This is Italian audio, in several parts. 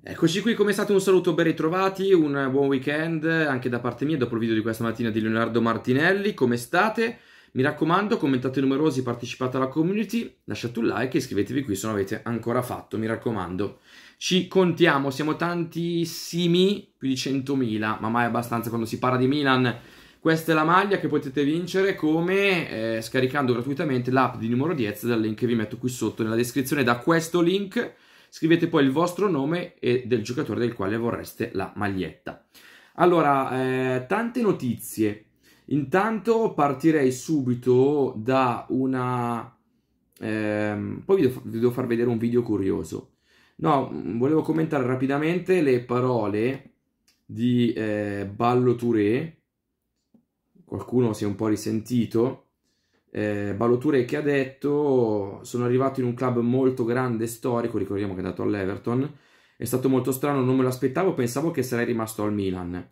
Eccoci qui, come state? un saluto, ben ritrovati, un buon weekend anche da parte mia dopo il video di questa mattina di Leonardo Martinelli, come state? Mi raccomando, commentate numerosi, partecipate alla community, lasciate un like e iscrivetevi qui se non avete ancora fatto, mi raccomando. Ci contiamo, siamo tantissimi, più di 100.000, ma mai abbastanza quando si parla di Milan. Questa è la maglia che potete vincere come eh, scaricando gratuitamente l'app di numero 10 dal link che vi metto qui sotto nella descrizione da questo link Scrivete poi il vostro nome e del giocatore del quale vorreste la maglietta. Allora, eh, tante notizie. Intanto partirei subito da una... Ehm, poi vi devo, vi devo far vedere un video curioso. No, mm, volevo commentare rapidamente le parole di eh, Ballo Touré. Qualcuno si è un po' risentito eh, Baloture che ha detto sono arrivato in un club molto grande, storico, ricordiamo che è andato all'Everton, è stato molto strano, non me l'aspettavo, pensavo che sarei rimasto al Milan.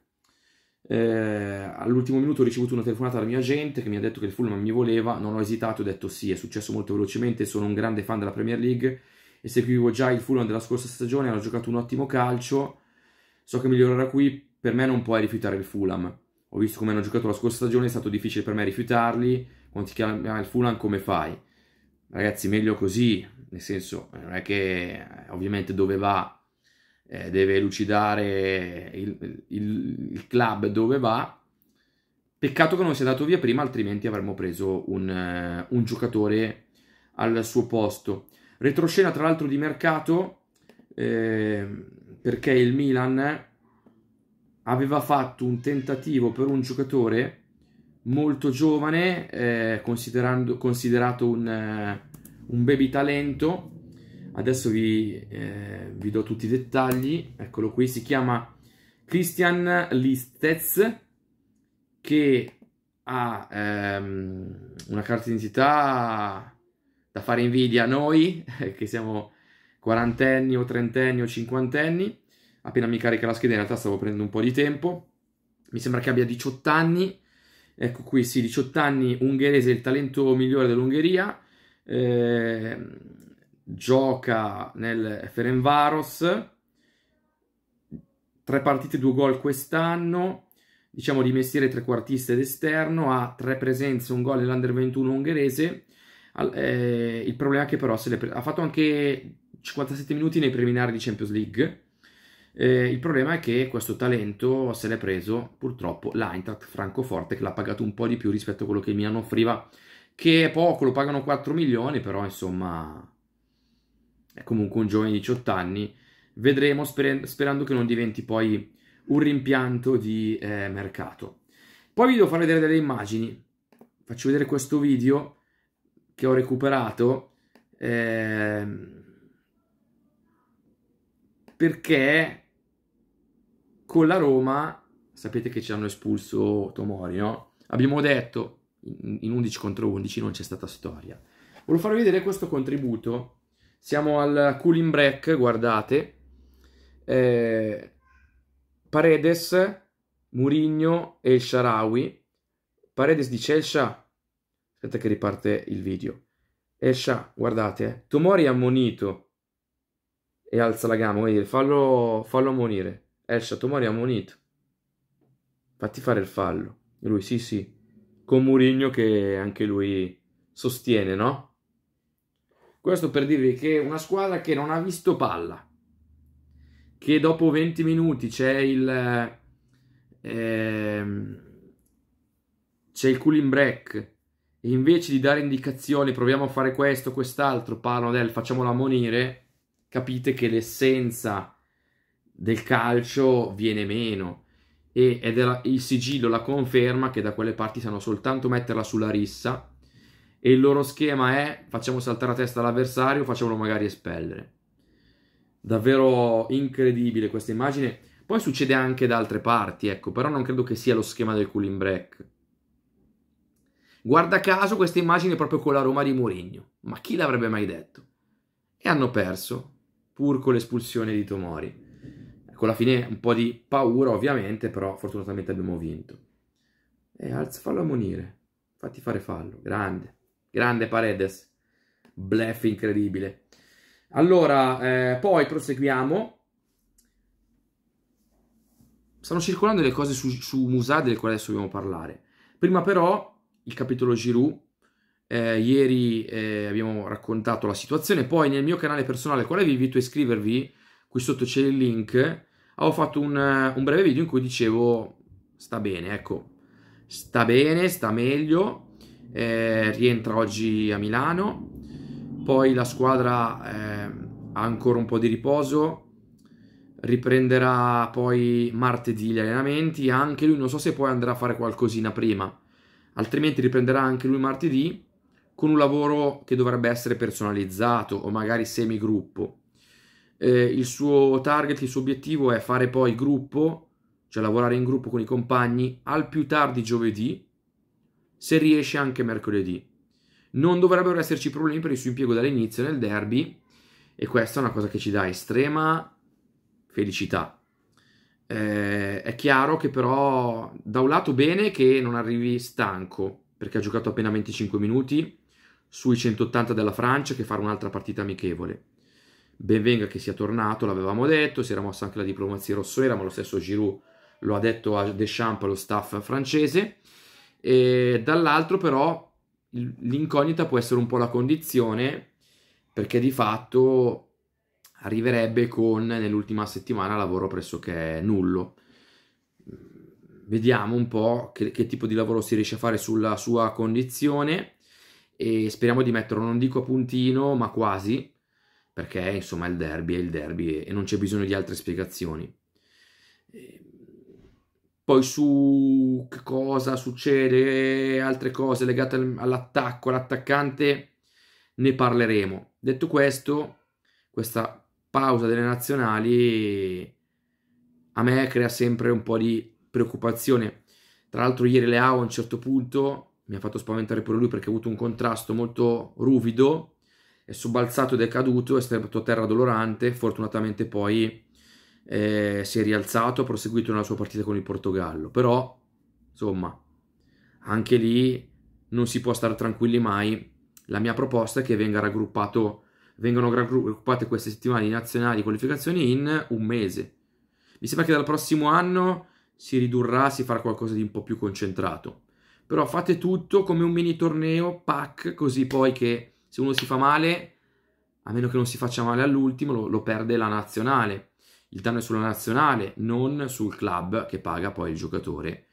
Eh, all'ultimo minuto ho ricevuto una telefonata dal mio agente che mi ha detto che il Fulham mi voleva, non ho esitato, ho detto sì, è successo molto velocemente, sono un grande fan della Premier League e seguivo già il Fulham della scorsa stagione, hanno giocato un ottimo calcio, so che migliorerà qui, per me non puoi rifiutare il Fulham. Ho visto come hanno giocato la scorsa stagione, è stato difficile per me rifiutarli, non ti chiama ah, il Fulan, come fai? Ragazzi, meglio così, nel senso, eh, non è che eh, ovviamente dove va eh, deve elucidare il, il, il, club dove va. Peccato che non sia andato via prima, altrimenti avremmo preso un, eh, un giocatore al suo posto. Retroscena tra l'altro di mercato eh, perché il Milan aveva fatto un tentativo per un giocatore molto giovane, eh, considerato un, eh, un, baby talento. Adesso vi, eh, vi, do tutti i dettagli. Eccolo qui, si chiama Christian Listez, che ha ehm, una carta d'identità da fare invidia a noi, che siamo quarantenni o trentenni o cinquantenni. Appena mi carica la scheda, in realtà stavo prendendo un po' di tempo. Mi sembra che abbia 18 anni Ecco qui, sì, 18 anni, ungherese, il talento migliore dell'Ungheria. Eh, gioca nel Ferenvaros. Tre partite, due gol quest'anno. Diciamo di mestiere trequartista ed esterno. Ha tre presenze, un gol nell'Under 21 ungherese. Eh, il problema è che però ha fatto anche 57 minuti nei preliminari di Champions League eh, il problema è che questo talento se l'è preso purtroppo l'Eintracht Francoforte che l'ha pagato un po' di più rispetto a quello che Milano offriva, che è poco, lo pagano 4 milioni, però insomma è comunque un giovane di 18 anni. Vedremo sper- sperando che non diventi poi un rimpianto di eh, mercato. Poi vi devo far vedere delle immagini. Faccio vedere questo video che ho recuperato. Eh, perché con la Roma, sapete che ci hanno espulso Tomori, no? Abbiamo detto in 11 contro 11 non c'è stata storia. Volevo farvi vedere questo contributo. Siamo al cooling break, guardate. Eh, Paredes, Murigno e il Sharawi. Paredes dice Elsha. Aspetta che riparte il video. Esha, guardate. Eh. Tomori ha ammonito. E alza la gamba, vuol dire fallo, fallo ammonire. Elsa, Tomori ha ammonito. Fatti fare il fallo. lui, sì, sì. Con Murigno che anche lui sostiene, no? Questo per dirvi che una squadra che non ha visto palla. Che dopo 20 minuti c'è il... Ehm, c'è il cooling break e invece di dare indicazioni, proviamo a fare questo, quest'altro, parlo del facciamolo ammonire, capite che l'essenza del calcio viene meno e, ed era il sigillo la conferma che da quelle parti sanno soltanto metterla sulla rissa e il loro schema è facciamo saltare la testa all'avversario facciamolo magari espellere. Davvero incredibile questa immagine. Poi succede anche da altre parti, ecco, però non credo che sia lo schema del cooling break. Guarda caso questa immagine è proprio con la Roma di Mourinho, ma chi l'avrebbe mai detto? E hanno perso, pur con l'espulsione di Tomori con ecco, la fine un po' di paura ovviamente, però fortunatamente abbiamo vinto. E alza, fallo ammonire, fatti fare fallo, grande, grande Paredes, bluff incredibile. Allora, eh, poi proseguiamo. Stanno circolando le cose su, su Musà delle quali adesso dobbiamo parlare. Prima però il capitolo Giroud, eh, ieri eh, abbiamo raccontato la situazione, poi nel mio canale personale quale vi invito a iscrivervi, qui sotto c'è il link avevo fatto un, un breve video in cui dicevo sta bene, ecco, sta bene, sta meglio, eh, rientra oggi a Milano, poi la squadra eh, ha ancora un po' di riposo, riprenderà poi martedì gli allenamenti, anche lui non so se poi andrà a fare qualcosina prima, altrimenti riprenderà anche lui martedì con un lavoro che dovrebbe essere personalizzato o magari semigruppo eh, il suo target, il suo obiettivo è fare poi gruppo, cioè lavorare in gruppo con i compagni al più tardi giovedì, se riesce anche mercoledì. Non dovrebbero esserci problemi per il suo impiego dall'inizio nel derby e questa è una cosa che ci dà estrema felicità. Eh, è chiaro che però da un lato bene che non arrivi stanco perché ha giocato appena 25 minuti sui 180 della Francia che farà un'altra partita amichevole Benvenga che sia tornato, l'avevamo detto, si era mossa anche la diplomazia rossonera, ma lo stesso Giroud lo ha detto a Deschamps, lo staff francese. E dall'altro però l'incognita può essere un po' la condizione, perché di fatto arriverebbe con nell'ultima settimana lavoro pressoché nullo. Vediamo un po' che, che tipo di lavoro si riesce a fare sulla sua condizione e speriamo di metterlo, non dico a puntino, ma quasi, perché insomma il derby è il derby e non c'è bisogno di altre spiegazioni. Poi su che cosa succede, altre cose legate all'attacco, all'attaccante, ne parleremo. Detto questo, questa pausa delle nazionali a me crea sempre un po' di preoccupazione. Tra l'altro ieri Leao a un certo punto mi ha fatto spaventare pure lui perché ha avuto un contrasto molto ruvido è subalzato ed è caduto, è stato terra dolorante, fortunatamente poi eh, si è rialzato, ha proseguito nella sua partita con il Portogallo, però insomma anche lì non si può stare tranquilli mai, la mia proposta è che venga raggruppato, vengano raggruppate queste settimane nazionali di qualificazione in un mese. Mi sembra che dal prossimo anno si ridurrà, si farà qualcosa di un po' più concentrato. Però fate tutto come un mini torneo, pack, così poi che se uno si fa male, a meno che non si faccia male all'ultimo, lo, lo perde la nazionale. Il danno è sulla nazionale, non sul club che paga poi il giocatore.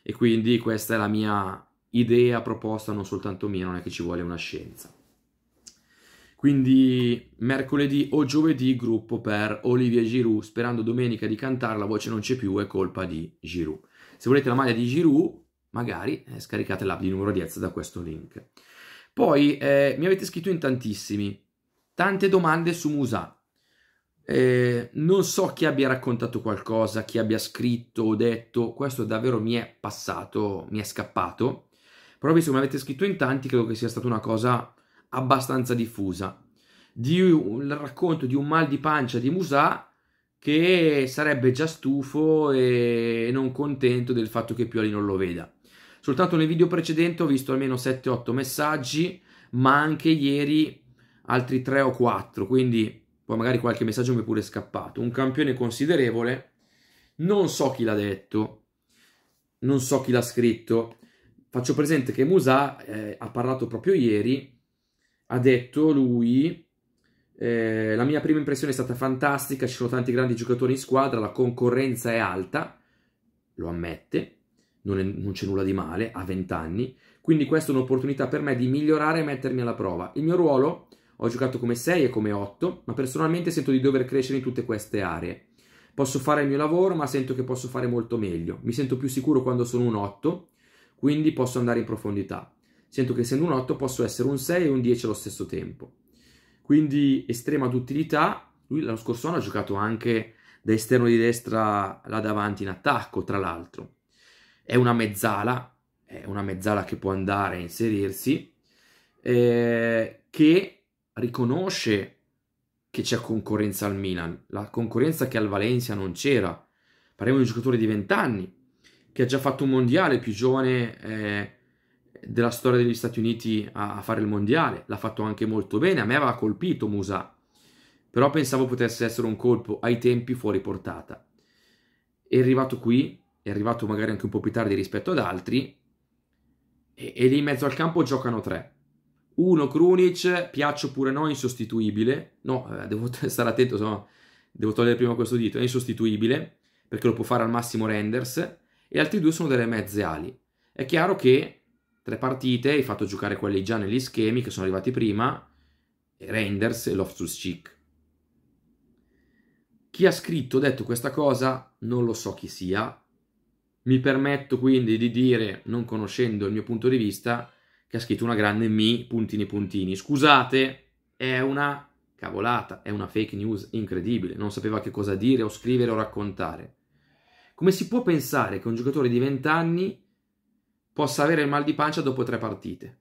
E quindi questa è la mia idea proposta, non soltanto mia, non è che ci vuole una scienza. Quindi mercoledì o giovedì gruppo per Olivier Giroud, sperando domenica di cantare, la voce non c'è più, è colpa di Giroud. Se volete la maglia di Giroud, magari eh, scaricate l'app di numero 10 da questo link. Poi eh, mi avete scritto in tantissimi, tante domande su Musa. Eh, non so chi abbia raccontato qualcosa, chi abbia scritto o detto, questo davvero mi è passato, mi è scappato. Però visto che mi avete scritto in tanti, credo che sia stata una cosa abbastanza diffusa. Di un racconto di un mal di pancia di Musa che sarebbe già stufo e non contento del fatto che Pioli non lo veda. Soltanto nel video precedente ho visto almeno 7-8 messaggi, ma anche ieri altri 3 o 4, quindi poi magari qualche messaggio mi è pure scappato. Un campione considerevole, non so chi l'ha detto, non so chi l'ha scritto. Faccio presente che Musa eh, ha parlato proprio ieri, ha detto lui eh, la mia prima impressione è stata fantastica, ci sono tanti grandi giocatori in squadra, la concorrenza è alta, lo ammette, non, è, non c'è nulla di male, a 20 anni, quindi questa è un'opportunità per me di migliorare e mettermi alla prova. Il mio ruolo, ho giocato come 6 e come 8, ma personalmente sento di dover crescere in tutte queste aree. Posso fare il mio lavoro, ma sento che posso fare molto meglio. Mi sento più sicuro quando sono un 8, quindi posso andare in profondità. Sento che essendo un 8 posso essere un 6 e un 10 allo stesso tempo. Quindi estrema d'utilità. Lui l'anno scorso anno ha giocato anche da esterno di destra là davanti in attacco, tra l'altro. È una mezzala, è una mezzala che può andare a inserirsi, eh, che riconosce che c'è concorrenza al Milan, la concorrenza che al Valencia non c'era. Parliamo di un giocatore di 20 anni, che ha già fatto un mondiale, più giovane eh, della storia degli Stati Uniti a, a fare il mondiale, l'ha fatto anche molto bene, a me aveva colpito Musa, però pensavo potesse essere un colpo ai tempi fuori portata. È arrivato qui è arrivato magari anche un po' più tardi rispetto ad altri, e, e lì in mezzo al campo giocano tre. Uno Krunic, piaccio pure no, insostituibile. No, eh, devo stare attento, insomma, devo togliere prima questo dito. È insostituibile, perché lo può fare al massimo Renders. E altri due sono delle mezze ali. È chiaro che tre partite, hai fatto giocare quelli già negli schemi che sono arrivati prima, Renders e Loftus-Cheek. Chi ha scritto, detto questa cosa, non lo so chi sia, mi permetto quindi di dire, non conoscendo il mio punto di vista, che ha scritto una grande mi, puntini puntini. Scusate, è una cavolata, è una fake news incredibile, non sapeva che cosa dire o scrivere o raccontare. Come si può pensare che un giocatore di 20 anni possa avere il mal di pancia dopo tre partite?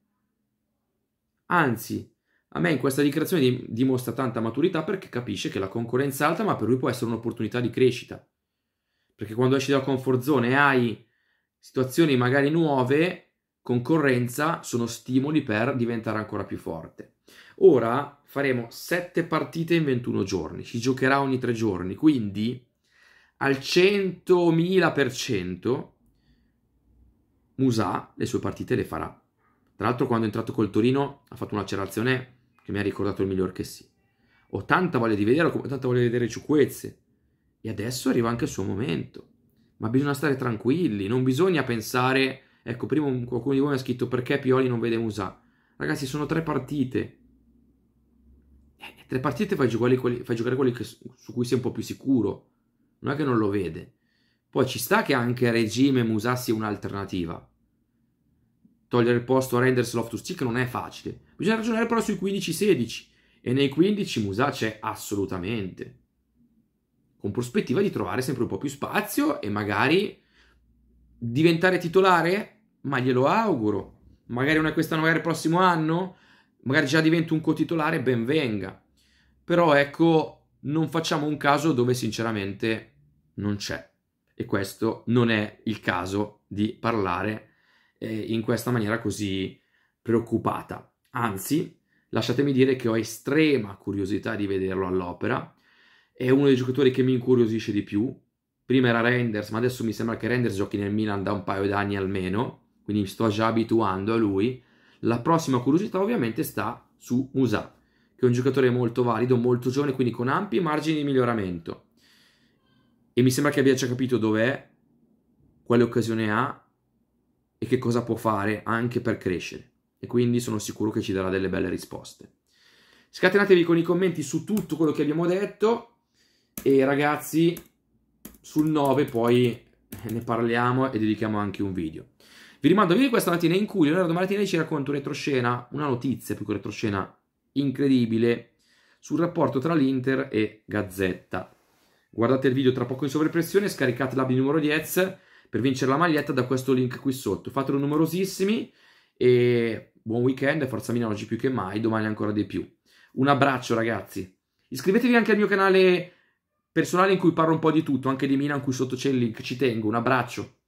Anzi, a me in questa dichiarazione dimostra tanta maturità perché capisce che la concorrenza è alta, ma per lui può essere un'opportunità di crescita. Perché quando esci dalla comfort zone e hai situazioni magari nuove, concorrenza sono stimoli per diventare ancora più forte. Ora faremo 7 partite in 21 giorni, si giocherà ogni 3 giorni, quindi al 100.000% Musà le sue partite le farà. Tra l'altro quando è entrato col Torino ha fatto un'accelerazione che mi ha ricordato il miglior che sì. Ho tanta voglia di vedere, ho tanta voglia di vedere Ciucquezze. E adesso arriva anche il suo momento. Ma bisogna stare tranquilli, non bisogna pensare... Ecco, prima qualcuno di voi mi ha scritto perché Pioli non vede Musa. Ragazzi, sono tre partite. Eh, eh tre partite fai giocare quelli, fai giocare quelli che, su cui sei un po' più sicuro. Non è che non lo vede. Poi ci sta che anche a regime Musa sia un'alternativa. Togliere il posto a renderselo off to stick non è facile. Bisogna ragionare però sui 15-16. E nei 15 Musa c'è assolutamente con prospettiva di trovare sempre un po' più spazio e magari diventare titolare? Ma glielo auguro. Magari una questa magari il prossimo anno, magari già divento un cotitolare, ben venga. Però ecco, non facciamo un caso dove sinceramente non c'è. E questo non è il caso di parlare eh, in questa maniera così preoccupata. Anzi, lasciatemi dire che ho estrema curiosità di vederlo all'opera è uno dei giocatori che mi incuriosisce di più. Prima era Renders, ma adesso mi sembra che Renders giochi nel Milan da un paio d'anni almeno, quindi mi sto già abituando a lui. La prossima curiosità ovviamente sta su Musa, che è un giocatore molto valido, molto giovane, quindi con ampi margini di miglioramento. E mi sembra che abbia già capito dov'è, quale occasione ha e che cosa può fare anche per crescere. E quindi sono sicuro che ci darà delle belle risposte. Scatenatevi con i commenti su tutto quello che abbiamo detto e ragazzi, sul 9 poi eh, ne parliamo e dedichiamo anche un video. Vi rimando a video di questa mattina in cui Leonardo Martinelli ci racconta un retroscena, una notizia più che retroscena incredibile sul rapporto tra l'Inter e Gazzetta. Guardate il video tra poco in sovrappressione, scaricate l'app di numero 10 per vincere la maglietta da questo link qui sotto. Fatelo numerosissimi e buon weekend, forza Milano oggi più che mai, domani ancora di più. Un abbraccio ragazzi. Iscrivetevi anche al mio canale personale in cui parlo un po' di tutto, anche di Milan, cui sotto c'è il link, ci tengo, un abbraccio.